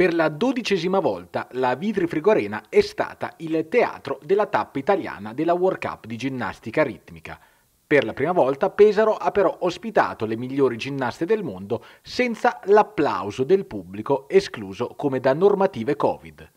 Per la dodicesima volta la Vitrifrigo Arena è stata il teatro della tappa italiana della World Cup di ginnastica ritmica. Per la prima volta Pesaro ha però ospitato le migliori ginnaste del mondo senza l'applauso del pubblico escluso come da normative Covid.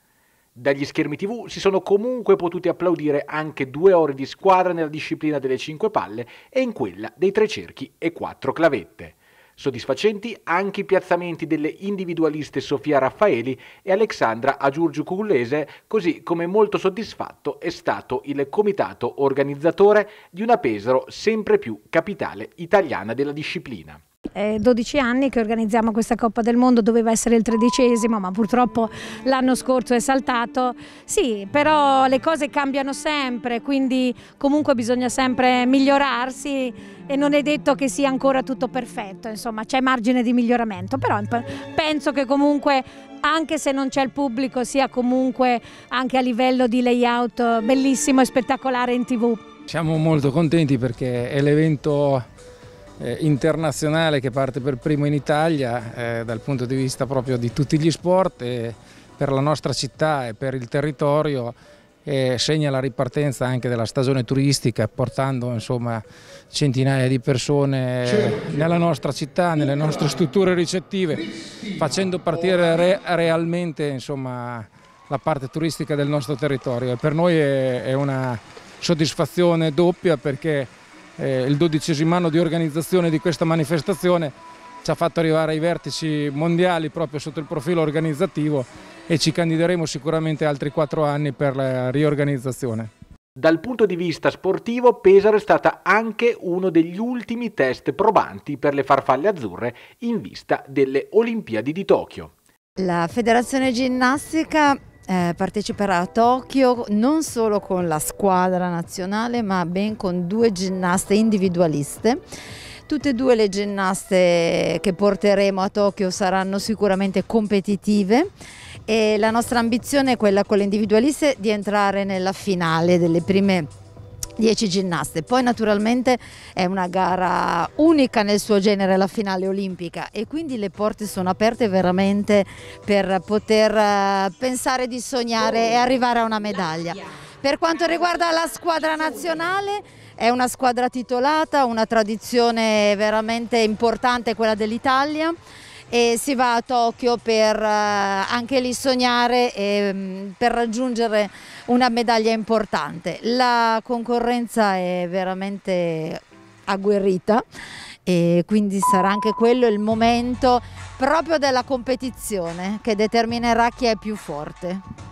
Dagli schermi TV si sono comunque potuti applaudire anche due ore di squadra nella disciplina delle 5 palle e in quella dei tre cerchi e quattro clavette. Soddisfacenti anche i piazzamenti delle individualiste Sofia Raffaeli e Alexandra Agiurgiu Cullese, così come molto soddisfatto è stato il comitato organizzatore di una Pesaro sempre più capitale italiana della disciplina. 12 anni che organizziamo questa Coppa del Mondo, doveva essere il tredicesimo ma purtroppo l'anno scorso è saltato, sì però le cose cambiano sempre quindi comunque bisogna sempre migliorarsi e non è detto che sia ancora tutto perfetto, insomma c'è margine di miglioramento, però penso che comunque anche se non c'è il pubblico sia comunque anche a livello di layout bellissimo e spettacolare in tv. Siamo molto contenti perché è l'evento eh, internazionale che parte per primo in Italia eh, dal punto di vista proprio di tutti gli sport e per la nostra città e per il territorio eh, segna la ripartenza anche della stagione turistica portando insomma, centinaia di persone nella nostra città, nelle nostre strutture ricettive, facendo partire re realmente insomma, la parte turistica del nostro territorio e per noi è, è una soddisfazione doppia perché eh, il dodicesimo anno di organizzazione di questa manifestazione ci ha fatto arrivare ai vertici mondiali proprio sotto il profilo organizzativo e ci candideremo sicuramente altri quattro anni per la riorganizzazione. Dal punto di vista sportivo, Pesaro è stata anche uno degli ultimi test probanti per le farfalle azzurre in vista delle Olimpiadi di Tokyo. La Federazione Ginnastica eh, parteciperà a Tokyo non solo con la squadra nazionale ma ben con due ginnaste individualiste. Tutte e due le ginnaste che porteremo a Tokyo saranno sicuramente competitive e la nostra ambizione è quella con le individualiste di entrare nella finale delle prime 10 ginnaste. Poi naturalmente è una gara unica nel suo genere, la finale olimpica e quindi le porte sono aperte veramente per poter eh, pensare di sognare e arrivare a una medaglia. Per quanto riguarda la squadra nazionale, è una squadra titolata, una tradizione veramente importante quella dell'Italia e si va a Tokyo per eh, anche lì sognare e mm, per raggiungere una medaglia importante. La concorrenza è veramente agguerrita e quindi sarà anche quello il momento proprio della competizione che determinerà chi è più forte.